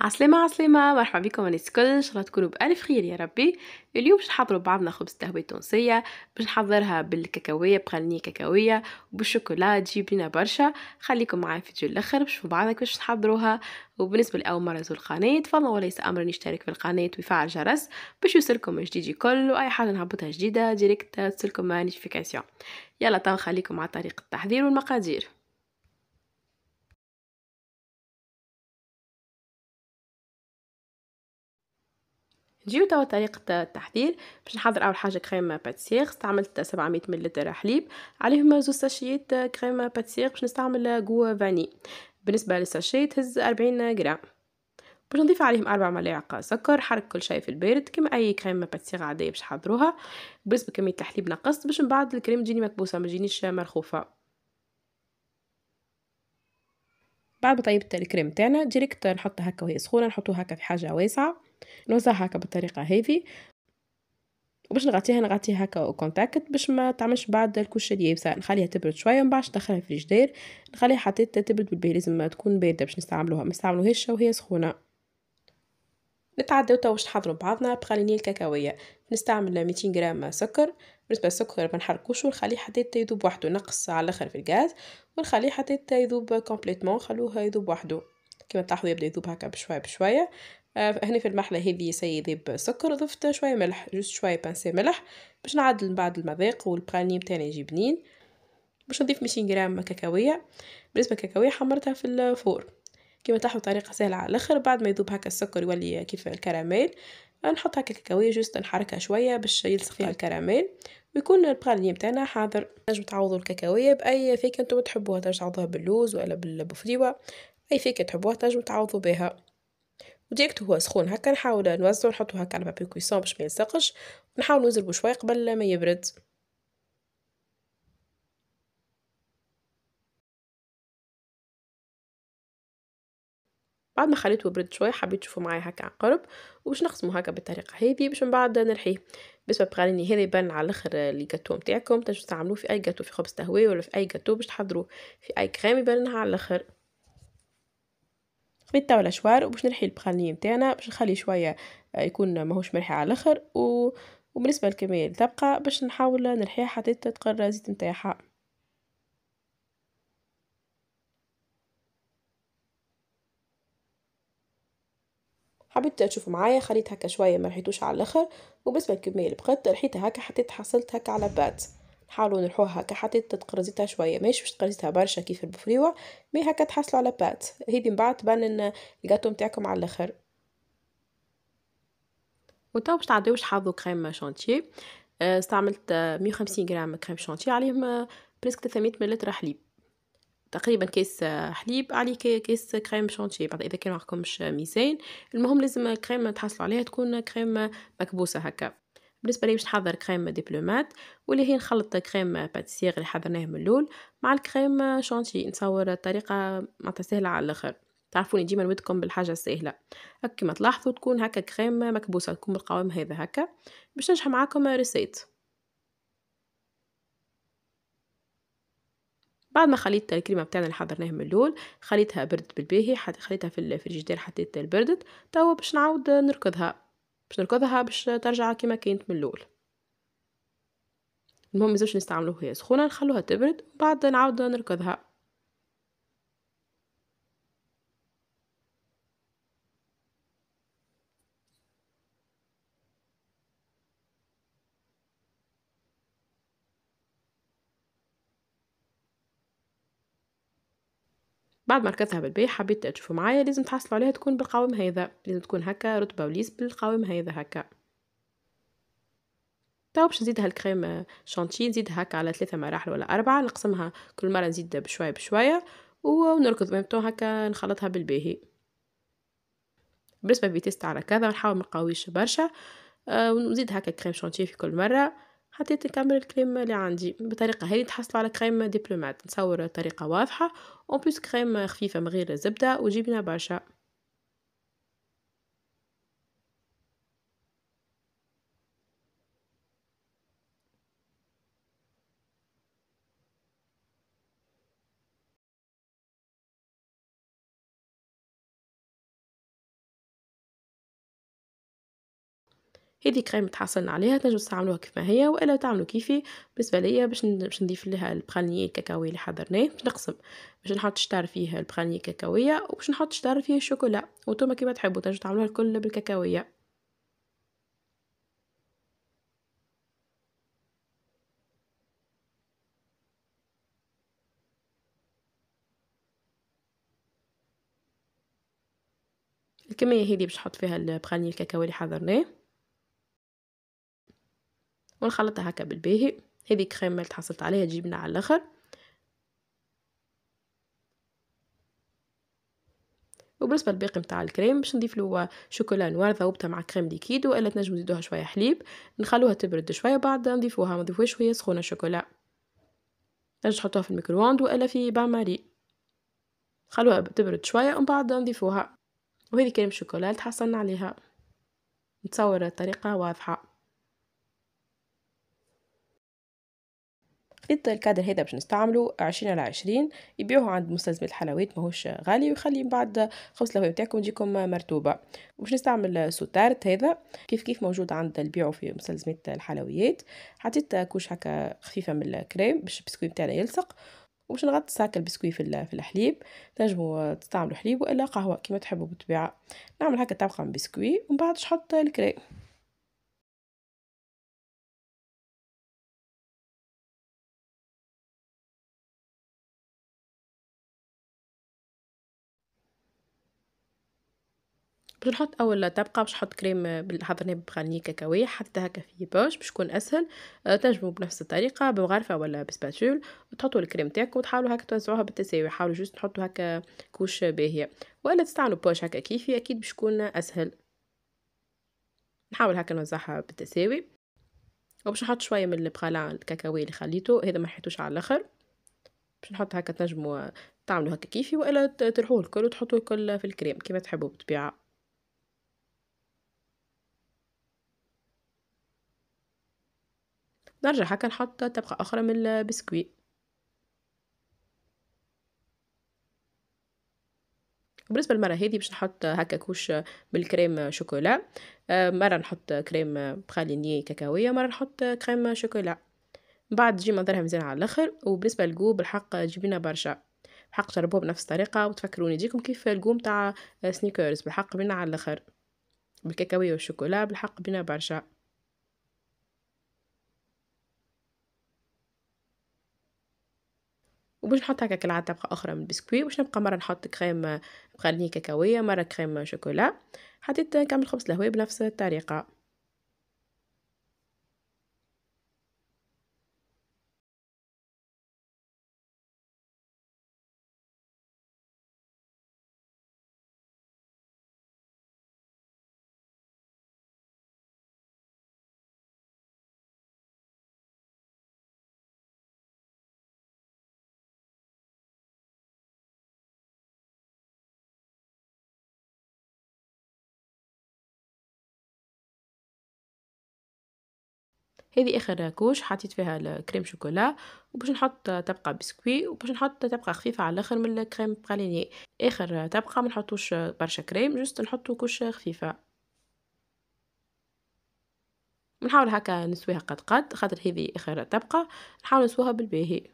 عسلامة عسلامة مرحبا بكم الناس الكل ان شاء الله تكونوا بألف خير يا ربي اليوم باش نحضروا بعضنا خبز تهوية تونسية باش نحضرها بالكاكاوية بغنية كاكاوية وبالشوكولا تجيب لنا برشا خليكم معايا في الفيديو الاخر باش بعضنا كيفاش نحضروها وبالنسبة لأول مرة زور القناة تفضل وليس أمر يشترك في القناة ويفعل الجرس باش يوصلكم الجديد الكل وأي حاجة نهبطها جديدة ديريكت تصلكم نوتيفيكاسيون يلا تو خليكم على طريقة التحضير والمقادير نجيو توا طريقة التحضير باش نحضر أول حاجة كريم باتسيغ استعملت 700 مل حليب عليهم زوج ساشيات كريم باتسيغ باش نستعمل قوة فاني بالنسبة للساشي تهز 40 غرام باش نضيف عليهم أربع ملاعق سكر حرك كل شيء في البارد كما أي كريم باتسيغ عادية باش نحضروها بالنسبة كمية الحليب نقصت باش من بعد الكريم تجيني مكبوسة ما تجينيش مرخوفة بعد ما طيبت الكريم تاعنا ديريكت نحطها هكا وهي سخونه نحطوها هكا في حاجه واسعه نوزعها هكا بالطريقه هذه وباش نغطيها نغطيها هكا كونتاكت باش ما تعملش بعد الكوشة يابسة نخليها تبرد شوية ومن بعد ندخلها في الجدار نخليها حتى تبرد بالبيه لازم تكون باردة باش نستعملوها ما نستعملوهاش وهي سخونة نتعداو توا باش نحضروا بعضنا بقى الكاكاوية نستعمل 200 غرام سكر بالنسبة للسكر ما نحركوش ونخليه حتى يذوب وحده نقص على الاخر في الغاز ونخليه حتى يذوب كومبليتمون خلوه يذوب وحده كيما تلاحظوا يبدا يذوب هكا بشويه بشويه آه، هنا في المحلة هذه سيدي بسكر ضفت شوية ملح جوست شوية بانسي ملح باش نعدل من بعد المذاق والبراني متاعنا يجي بنين باش نضيف 200 غرام كاكاوية بالنسبة كاكاوية حمرتها في الفور كما تلاحظوا طريقة سهلة على الآخر بعد ما يذوب هكا السكر يولي كيف الكراميل نحط هكا كاكاوية جوست نحركها شوية باش يلصق فيها طيب. الكراميل ويكون البراني بتاعنا حاضر نجم تعوضوا الكاكاوية بأي فيك انتم تحبوها تنجم تعوضوها باللوز ولا بالبفريوة أي فيك تحبوها تنجم تعوضوا بها وديكت هو سخون هكا نحاول نوزعو نحطو هكا على بابي كويسون باش ما يلصقش ونحاول نزربو شويه قبل ما يبرد بعد ما خليته يبرد شويه حبيت تشوفوا معايا هكا عن قرب وباش نقسمه هكا بالطريقه هذه باش من بعد نرحيه بس بقراني هذا يبان على الاخر الجاتو نتاعكم تنجموا تعملوه في اي جاتو في خبز تهوي ولا في اي جاتو باش تحضروه في اي كريم يبان على الاخر خبيتها ولا شوار وباش نرحي البخانيه نتاعنا باش نخلي شويه آه، يكون ماهوش مرحي على الاخر و... وبالنسبه للكميه اللي تبقى باش نحاول نرحيها حتى تتقرى الزيت نتاعها حبيت تشوفوا معايا خليت هكا شويه ما رحيتوش على الاخر وبالنسبه للكميه اللي بقات رحيتها هكا حتى تحصلت هكا على بات حاولوا نروحوها هكا حتى تتقرزيتها شويه ماشي باش تقرزيتها برشا كيف البفريوه مي هكا تحصلوا على بات هيدي من بعد تبان الجاتو نتاعكم على الاخر وتو باش تعديو باش حافظوا كريم شانتي استعملت 150 غرام كريم شانتي عليهم بريسك 300 ملل حليب تقريبا كيس آه، حليب عليه كيس كريم شانتي بعد اذا كان معكمش ميزان المهم لازم الكريم تحصلوا عليها تكون كريم مكبوسه هكا بالنسبه لي باش نحضر كريم ديبلومات واللي هي نخلط كريم باتيسير اللي حضرناه من الاول مع الكريم شانتي نصور طريقه ما سهله على الاخر تعرفوني ديما نودكم بالحاجه السهله هكا كما تلاحظوا تكون هكا كريم مكبوسه تكون بالقوام هذا هكا باش نجح معاكم ريسيت بعد ما خليت الكريمه بتاعنا اللي حضرناها من الاول خليتها بردت بالباهي خليتها في الفريجيدير حتى البردت توا باش نعاود نركضها باش نركضها باش ترجع كيما كانت من الاول المهم مازالش نستعملوها هي سخونه نخلوها تبرد بعد نعاود نركضها بعد ما ركضتها بالبي حبيت تشوفوا معايا لازم تحصلوا عليها تكون بالقوام هذا لازم تكون هكا رطبة وليس بالقوام هذا هكا تو باش نزيد هالكريم آه، شانتي نزيدها هكا على ثلاثة مراحل ولا أربعة نقسمها كل مرة نزيد بشوية بشوية ونركض بيمتو هكا نخلطها بالباهي بالنسبة لفيتيس تاع نحاول ما نحاول منقويش برشا آه، ونزيد هكا كريم شانتي في كل مرة حطيت نكمل الكريم اللي عندي بالطريقه هذه تحصل على كريم ديبلومات نصور طريقه واضحه اون بليس كريم خفيفه من غير زبده وجبنه برشا هذه كريم تحصلنا عليها تنجم تستعملوها كيف ما هي والا تعملوا كيفي بالنسبه ليا باش باش نضيف لها البخانيه الكاكاوي اللي حضرناه باش نقسم باش نحط شطار فيه البخانيه الكاكاويه وباش نحط شطار فيه الشوكولا وانتم كيما تحبوا تنجموا تعملوها الكل بالكاكاويه الكميه هذه باش نحط فيها البخانيه الكاكاوي اللي حضرناه ونخلطها هكا بالباهي هذه كريم اللي تحصلت عليها جبنا على الاخر وبالنسبه للباقي نتاع الكريم باش نضيف له شوكولا نوار ذوبتها مع كريم ليكيد والا تنجمو تزيدوها شويه حليب نخلوها تبرد شويه بعد نضيفوها ما نضيفوها شويه سخونه شوكولا نجم تحطوها في الميكرووند والا في بان ماري خلوها تبرد شويه ومن بعد نضيفوها وهذه كريم شوكولا تحصلنا عليها نتصور الطريقه واضحه الكادر هذا باش نستعمله عشرين على عشرين يبيعوه عند مستلزم الحلويات ماهوش غالي ويخلي من بعد خبز الهواء نتاعكم يجيكم مرتوبة باش نستعمل سوتارت هذا كيف كيف موجود عند البيعو في مستلزمة الحلويات حطيت كوش هكا خفيفة من الكريم باش البسكوي نتاعنا يلصق وباش نغطس هكا البسكوي في, في الحليب تنجموا تستعملوا حليب والا قهوه كيما تحبوا بالطبيعه نعمل هكا طبقه من بسكوي ومن بعد نحط الكريم باش نحط اول طبقه باش نحط كريم آه، بالحضرني بخليه كاكاوي حطيتها هكا في بوش باش تكون اسهل آه، تنجموا بنفس الطريقه بمغرفه ولا بسباتول تحطوا الكريم تاعكم وتحاولوا هكا توزعوها بالتساوي حاولوا جوست تحطوا هكا كوش باهيه ولا تستعملوا بوش هكا كيفي اكيد باش تكون اسهل نحاول هكا نوزعها بالتساوي وباش نحط شويه من البخالع الكاكاوي اللي خليته هذا ما حيتوش على الاخر باش نحط هكا تنجموا تعملوا هكا كيفي والا تروحوا الكل وتحطوا الكل في الكريم كيما تحبوا بالطبيعه نرجع هكا نحط طبقة أخرى من البسكويت بالنسبه للمره هذه باش نحط هكا كوش بالكريم شوكولا آه، مره نحط كريم بخاليني كاكاويه مره نحط كريم شوكولا من بعد تجي منظرها مزيان على الاخر وبالنسبه للجو بالحق جبينا برشا بالحق جربوه بنفس الطريقه وتفكروني يجيكم كيف الجو تاع سنيكرز بالحق بينا على الاخر بالكاكاويه والشوكولا بالحق بينا برشا وباش نحط هكا كالعادة طبقة أخرى من البسكوي باش نبقى مرة نحط كريم مخلية كاكاوية مرة كريم شوكولا حطيت كامل خبز الهواء بنفس الطريقة هذه اخر كوش حطيت فيها الكريم شوكولا وباش نحط طبقه بسكوي وباش نحط طبقه خفيفه على الاخر من الكريم براليني اخر طبقه ما نحطوش برشا كريم جست نحطو كوش خفيفه نحاول هكا نسويها قد قد خاطر هذه اخر طبقه نحاول نسويها بالباهي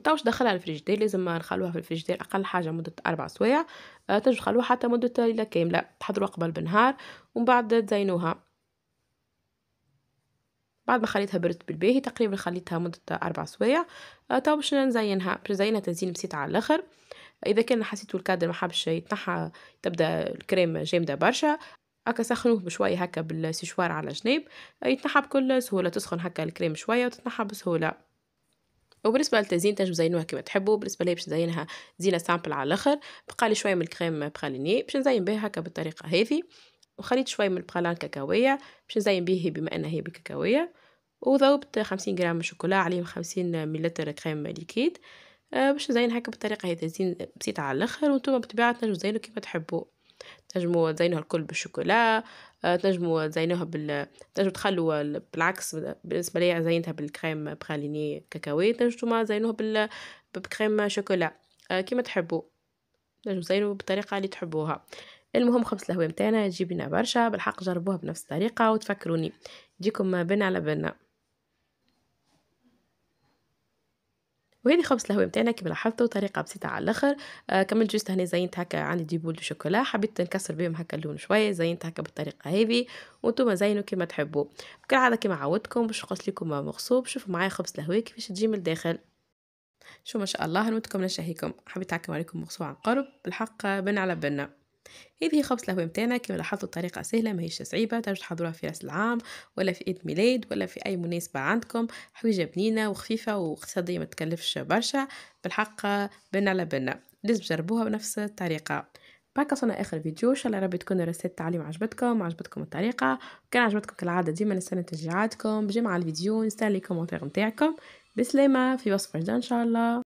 وتوش دخلها الفريجيدير لازم نخلوها في الفريجيدير اقل حاجه مده أربع سوايع آه، تنجم تخلوها حتى مده ليله كامله تحضروها قبل بنهار ومن بعد تزينوها بعد ما خليتها برد بالباهي تقريبا خليتها مده أربع سوايع آه، تو باش نزينها باش نزينها تزيين بسيط على الاخر اذا كان حسيتو الكادر ما حبش يتنحى تبدا الكريم جامده برشا هكا سخنوه بشويه هكا بالسيشوار على جنب آه، يتنحى بكل سهوله تسخن هكا الكريم شويه وتتنحى بسهوله وبالنسبه للتزيين تنجم تزينوها كما تحبوا بالنسبه لي باش نزينها زينه سامبل على الاخر بقى لي شويه من الكريم براليني باش نزين بها هكا بالطريقه هذه وخليت شويه من البقالان كاكاويه باش نزين به بما انها هي بالكاكاويه وذوبت 50 غرام من الشوكولا عليهم 50 مليلتر كريم ليكيد آه، باش نزين هكا بالطريقه هذه زين بسيطه على الاخر وانتم بطبيعه تنجموا تزينوا كيما تحبوا تنجموا تزينوا الكل بالشوكولا آه، تنجموا تزينوها بال تنجموا تخلوا بالعكس بالنسبه ليا زينتها بالكريم براليني كاكاوي تنجموا زينوها بال بكريم شوكولا آه، كيما تحبوا تنجموا تزينوا بالطريقه اللي تحبوها المهم خبز الهوام نتاعنا يجي برشا بالحق جربوها بنفس الطريقه وتفكروني يجيكم بن على بنا وهذه خبز الهوي نتاعنا كما لاحظتوا طريقه بسيطه على الاخر آه كملت جوست هنا زينت هكا عندي دي بول دو شوكولا حبيت نكسر بهم هكا اللون شويه زينت هكا بالطريقه هذه وانتم زينوا كما تحبوا كالعاده كما عودتكم باش نقص لكم مغصوب شوفوا معايا خبز الهوي كيفاش تجي من الداخل شو ما شاء الله نودكم نشهيكم حبيت نعكم عليكم مغصوب عن قرب بالحق بن على بنا هذه هي خبز القهوة متاعنا كما لاحظتوا الطريقة سهلة ماهيش صعيبة تنجم تحضروها في رأس العام ولا في عيد ميلاد ولا في أي مناسبة عندكم حويجة بنينة وخفيفة واقتصادية ما تكلفش برشا بالحق بن على بن لازم تجربوها بنفس الطريقة بهكا وصلنا اخر فيديو ان شاء الله ربي تكون الرسالة التعليم عجبتكم عجبتكم الطريقه كان عجبتكم كالعاده ديما نستنى تشجيعاتكم بجمع الفيديو نستنى لي كومونتير نتاعكم بسلامه في وصف جديد ان شاء الله